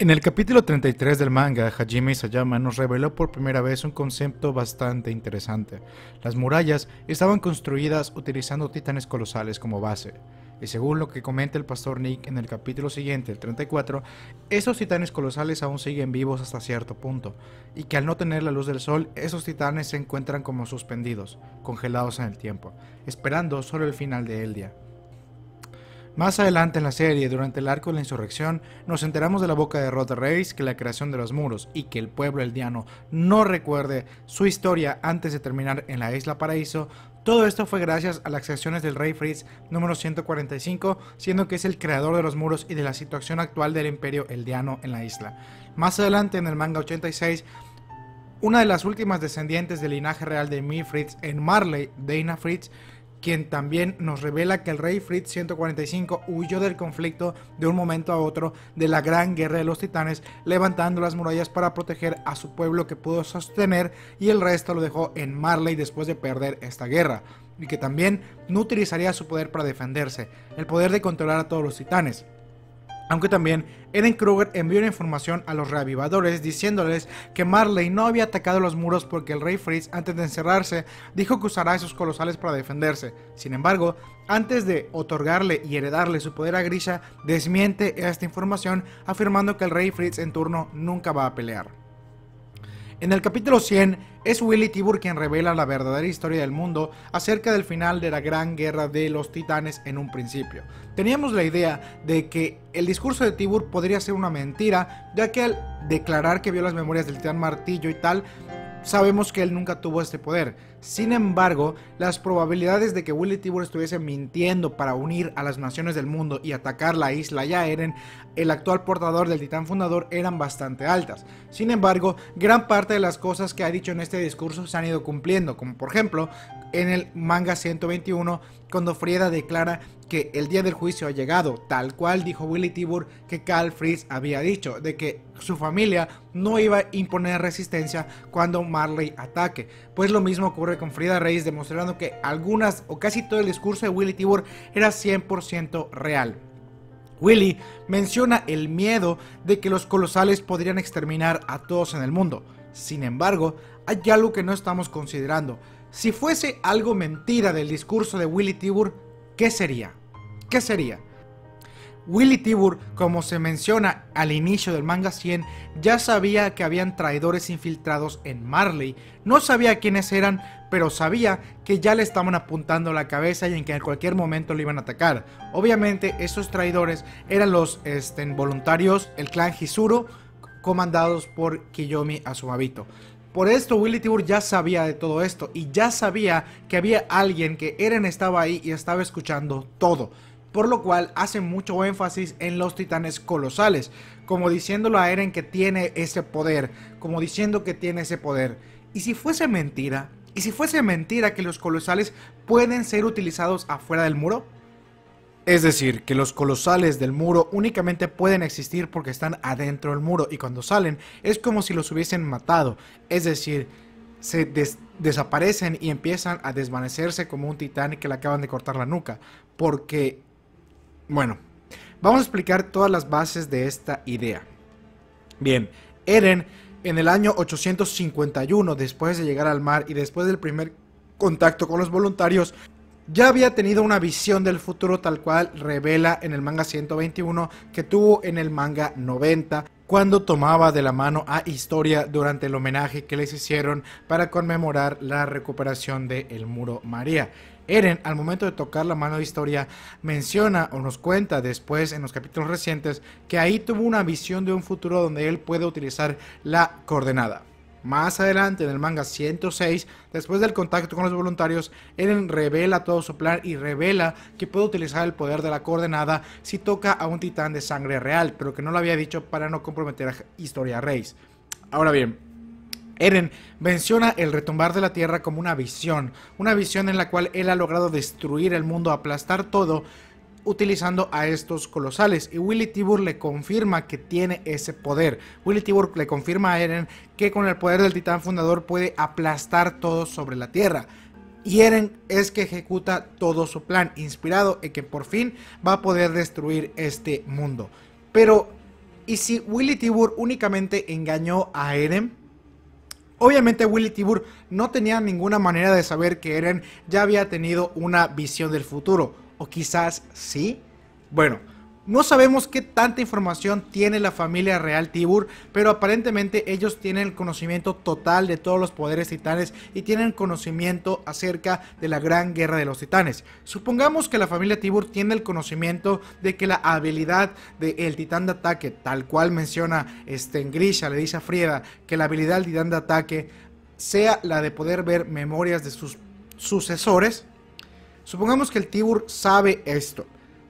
En el capítulo 33 del manga, Hajime Isayama nos reveló por primera vez un concepto bastante interesante. Las murallas estaban construidas utilizando titanes colosales como base. Y según lo que comenta el pastor Nick en el capítulo siguiente, el 34, esos titanes colosales aún siguen vivos hasta cierto punto, y que al no tener la luz del sol, esos titanes se encuentran como suspendidos, congelados en el tiempo, esperando solo el final de Eldia. Más adelante en la serie, durante el arco de la insurrección, nos enteramos de la boca de Rod Reis que la creación de los muros y que el pueblo eldiano no recuerde su historia antes de terminar en la Isla Paraíso, todo esto fue gracias a las acciones del rey Fritz número 145, siendo que es el creador de los muros y de la situación actual del imperio eldiano en la isla. Más adelante en el manga 86, una de las últimas descendientes del linaje real de Mi Fritz en Marley, Dana Fritz, quien también nos revela que el rey Fritz 145 huyó del conflicto de un momento a otro de la gran guerra de los titanes, levantando las murallas para proteger a su pueblo que pudo sostener y el resto lo dejó en Marley después de perder esta guerra, y que también no utilizaría su poder para defenderse, el poder de controlar a todos los titanes. Aunque también Eren Kruger envió una información a los reavivadores diciéndoles que Marley no había atacado los muros porque el rey Fritz antes de encerrarse dijo que usará esos colosales para defenderse. Sin embargo, antes de otorgarle y heredarle su poder a Grisha, desmiente esta información afirmando que el rey Fritz en turno nunca va a pelear. En el capítulo 100 es Willy Tibur quien revela la verdadera historia del mundo acerca del final de la gran guerra de los titanes en un principio. Teníamos la idea de que el discurso de Tibur podría ser una mentira, ya que al declarar que vio las memorias del titán martillo y tal, sabemos que él nunca tuvo este poder. Sin embargo, las probabilidades de que Willy Tibor estuviese mintiendo para unir a las naciones del mundo y atacar la isla ya eren el actual portador del titán fundador, eran bastante altas. Sin embargo, gran parte de las cosas que ha dicho en este discurso se han ido cumpliendo, como por ejemplo en el manga 121 cuando Frieda declara que el día del juicio ha llegado, tal cual dijo Willy Tibur que Carl Fritz había dicho, de que su familia no iba a imponer resistencia cuando Marley ataque. Pues lo mismo ocurre con Frida Reyes, demostrando que algunas o casi todo el discurso de Willy Tibur era 100% real. Willy menciona el miedo de que los colosales podrían exterminar a todos en el mundo. Sin embargo, hay algo que no estamos considerando. Si fuese algo mentira del discurso de Willy Tibur, ¿qué sería? ¿Qué sería? Willy Tibur, como se menciona al inicio del manga 100, ya sabía que habían traidores infiltrados en Marley. No sabía quiénes eran, pero sabía que ya le estaban apuntando la cabeza y en que en cualquier momento lo iban a atacar. Obviamente, esos traidores eran los este, voluntarios, el clan Hisuro, comandados por Kiyomi Asumabito. Por esto Willy Tibur ya sabía de todo esto y ya sabía que había alguien que Eren estaba ahí y estaba escuchando todo. Por lo cual hace mucho énfasis en los titanes colosales, como diciéndolo a Eren que tiene ese poder, como diciendo que tiene ese poder. Y si fuese mentira, y si fuese mentira que los colosales pueden ser utilizados afuera del muro, es decir, que los colosales del muro únicamente pueden existir porque están adentro del muro y cuando salen es como si los hubiesen matado. Es decir, se desaparecen y empiezan a desvanecerse como un titán que le acaban de cortar la nuca. Porque, bueno, vamos a explicar todas las bases de esta idea. Bien, Eren en el año 851, después de llegar al mar y después del primer contacto con los voluntarios, ya había tenido una visión del futuro tal cual revela en el manga 121 que tuvo en el manga 90 cuando tomaba de la mano a Historia durante el homenaje que les hicieron para conmemorar la recuperación del el muro María. Eren, al momento de tocar la mano de historia, menciona o nos cuenta después en los capítulos recientes que ahí tuvo una visión de un futuro donde él puede utilizar la coordenada. Más adelante en el manga 106, después del contacto con los voluntarios, Eren revela todo su plan y revela que puede utilizar el poder de la coordenada si toca a un titán de sangre real, pero que no lo había dicho para no comprometer a Historia Reis. Ahora bien, Eren menciona el retumbar de la Tierra como una visión, una visión en la cual él ha logrado destruir el mundo, aplastar todo utilizando a estos colosales. Y Willy Tibur le confirma que tiene ese poder. Willy Tibur le confirma a Eren que con el poder del titán fundador puede aplastar todo sobre la tierra. Y Eren es que ejecuta todo su plan, inspirado en que por fin va a poder destruir este mundo. Pero, ¿y si Willy Tibur únicamente engañó a Eren? Obviamente Willy Tibur no tenía ninguna manera de saber que Eren ya había tenido una visión del futuro o quizás sí. Bueno, no sabemos qué tanta información tiene la familia real Tibur, pero aparentemente ellos tienen el conocimiento total de todos los poderes titanes y tienen conocimiento acerca de la gran guerra de los titanes. Supongamos que la familia Tibur tiene el conocimiento de que la habilidad del el titán de ataque, tal cual menciona este, en Grisha, le dice a Frieda, que la habilidad del titán de ataque sea la de poder ver memorias de sus sucesores, Supongamos que el Tibur sabe esto.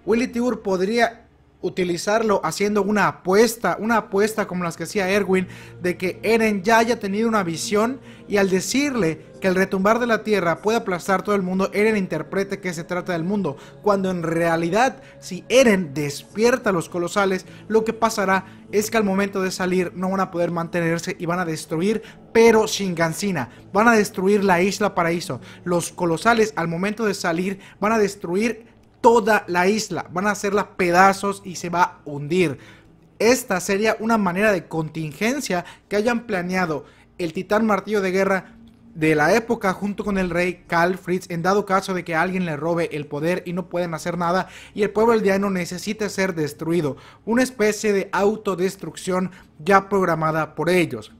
Willy Tibur podría utilizarlo haciendo una apuesta, una apuesta como las que hacía Erwin, de que Eren ya haya tenido una visión y al decirle que el retumbar de la Tierra puede aplastar todo el mundo, Eren interprete que se trata del mundo, cuando en realidad si Eren despierta a los colosales, lo que pasará es que al momento de salir no van a poder mantenerse y van a destruir, pero sin Gancina van a destruir la isla paraíso. Los colosales al momento de salir van a destruir toda la isla, van a hacerla pedazos y se va a hundir. Esta sería una manera de contingencia que hayan planeado el titán martillo de guerra de la época junto con el rey Karl Fritz en dado caso de que alguien le robe el poder y no pueden hacer nada y el pueblo aldeano necesite ser destruido, una especie de autodestrucción ya programada por ellos.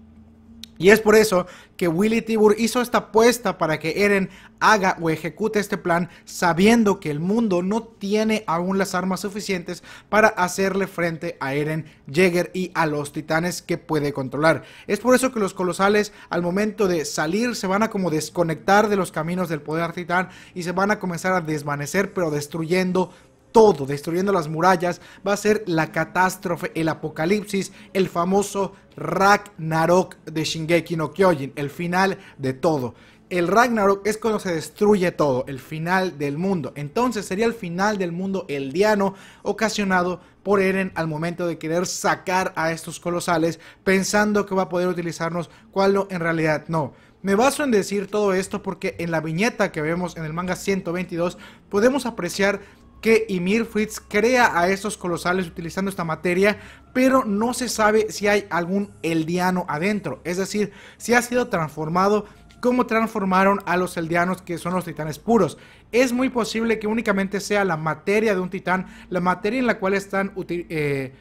Y es por eso que Willy Tibur hizo esta apuesta para que Eren haga o ejecute este plan sabiendo que el mundo no tiene aún las armas suficientes para hacerle frente a Eren, Jaeger y a los titanes que puede controlar. Es por eso que los colosales al momento de salir se van a como desconectar de los caminos del poder titán y se van a comenzar a desvanecer pero destruyendo todo, destruyendo las murallas, va a ser la catástrofe, el apocalipsis, el famoso Ragnarok de Shingeki no Kyojin, el final de todo. El Ragnarok es cuando se destruye todo, el final del mundo. Entonces sería el final del mundo el diano ocasionado por Eren al momento de querer sacar a estos colosales pensando que va a poder utilizarnos cuando en realidad no. Me baso en decir todo esto porque en la viñeta que vemos en el manga 122 podemos apreciar que Ymir Fritz crea a estos colosales utilizando esta materia, pero no se sabe si hay algún eldiano adentro, es decir, si ha sido transformado como transformaron a los eldianos que son los titanes puros. Es muy posible que únicamente sea la materia de un titán, la materia en la cual están eh,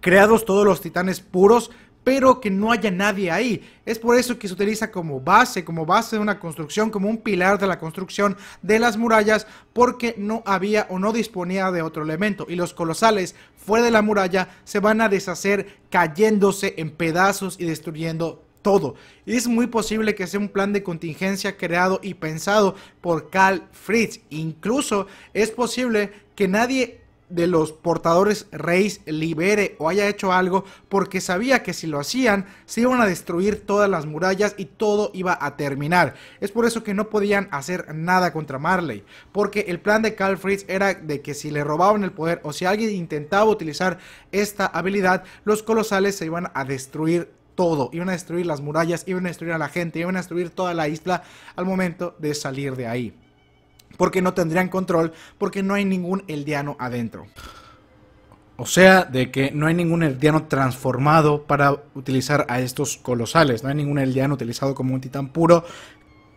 creados todos los titanes puros, pero que no haya nadie ahí. Es por eso que se utiliza como base, como base de una construcción, como un pilar de la construcción de las murallas, porque no había o no disponía de otro elemento. Y los colosales fuera de la muralla se van a deshacer cayéndose en pedazos y destruyendo todo. Y es muy posible que sea un plan de contingencia creado y pensado por Carl Fritz. Incluso es posible que nadie de los portadores Reis libere o haya hecho algo porque sabía que si lo hacían se iban a destruir todas las murallas y todo iba a terminar. Es por eso que no podían hacer nada contra Marley, porque el plan de Carl Fritz era de que si le robaban el poder o si alguien intentaba utilizar esta habilidad, los colosales se iban a destruir todo, iban a destruir las murallas, iban a destruir a la gente, iban a destruir toda la isla al momento de salir de ahí porque no tendrían control, porque no hay ningún eldiano adentro. O sea, de que no hay ningún eldiano transformado para utilizar a estos colosales, no hay ningún eldiano utilizado como un titán puro,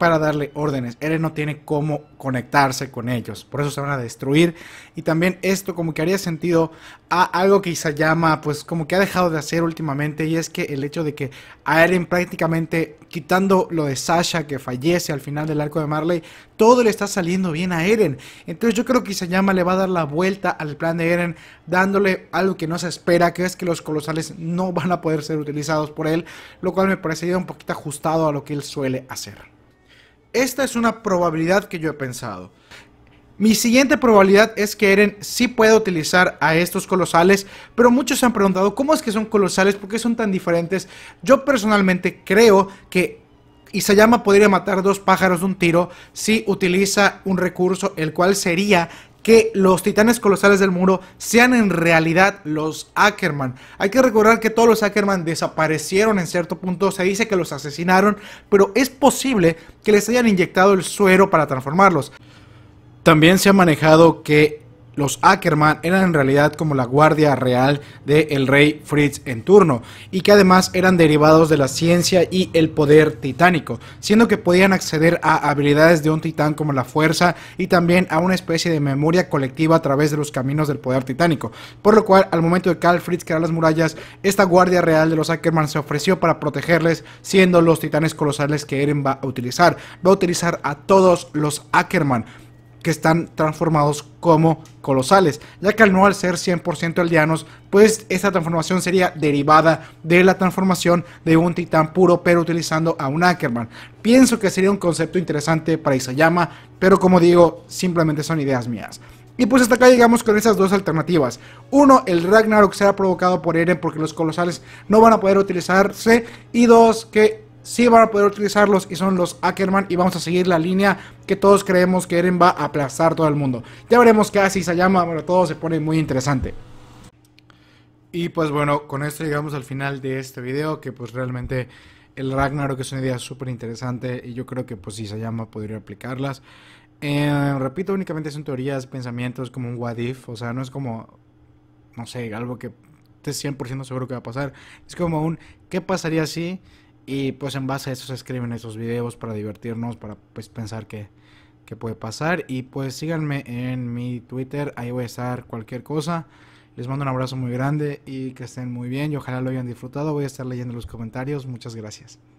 para darle órdenes. Eren no tiene cómo conectarse con ellos. Por eso se van a destruir. Y también esto como que haría sentido a algo que Isayama pues como que ha dejado de hacer últimamente. Y es que el hecho de que a Eren prácticamente quitando lo de Sasha que fallece al final del arco de Marley. Todo le está saliendo bien a Eren. Entonces yo creo que Isayama le va a dar la vuelta al plan de Eren. Dándole algo que no se espera. Que es que los colosales no van a poder ser utilizados por él. Lo cual me parecería un poquito ajustado a lo que él suele hacer. Esta es una probabilidad que yo he pensado. Mi siguiente probabilidad es que Eren sí pueda utilizar a estos colosales, pero muchos se han preguntado cómo es que son colosales, por qué son tan diferentes. Yo personalmente creo que Isayama podría matar dos pájaros de un tiro si utiliza un recurso, el cual sería que los titanes colosales del muro sean en realidad los Ackerman. Hay que recordar que todos los Ackerman desaparecieron en cierto punto, se dice que los asesinaron, pero es posible que les hayan inyectado el suero para transformarlos. También se ha manejado que los Ackerman eran en realidad como la guardia real del rey Fritz en turno, y que además eran derivados de la ciencia y el poder titánico, siendo que podían acceder a habilidades de un titán como la fuerza y también a una especie de memoria colectiva a través de los caminos del poder titánico, por lo cual al momento de Carl Fritz crear las murallas, esta guardia real de los Ackerman se ofreció para protegerles, siendo los titanes colosales que Eren va a utilizar, va a utilizar a todos los Ackerman, que están transformados como colosales, ya que al no al ser 100% aldeanos, pues esta transformación sería derivada de la transformación de un titán puro, pero utilizando a un Ackerman. Pienso que sería un concepto interesante para Isayama, pero como digo, simplemente son ideas mías. Y pues hasta acá llegamos con esas dos alternativas. Uno, el Ragnarok será provocado por Eren porque los colosales no van a poder utilizarse. Y dos, que si van a poder utilizarlos y son los Ackerman y vamos a seguir la línea que todos creemos que Eren va a aplastar todo el mundo. Ya veremos qué hace llama bueno, todo se pone muy interesante. Y pues bueno, con esto llegamos al final de este video que pues realmente el Ragnarok es una idea súper interesante y yo creo que pues si se llama podría aplicarlas. Eh, repito, únicamente son teorías, pensamientos como un what if, o sea, no es como, no sé, algo que esté 100% seguro que va a pasar. Es como un, ¿qué pasaría si? Y pues en base a eso se escriben esos videos para divertirnos, para pues pensar qué que puede pasar. Y pues síganme en mi Twitter, ahí voy a estar cualquier cosa. Les mando un abrazo muy grande y que estén muy bien y ojalá lo hayan disfrutado. Voy a estar leyendo los comentarios. Muchas gracias.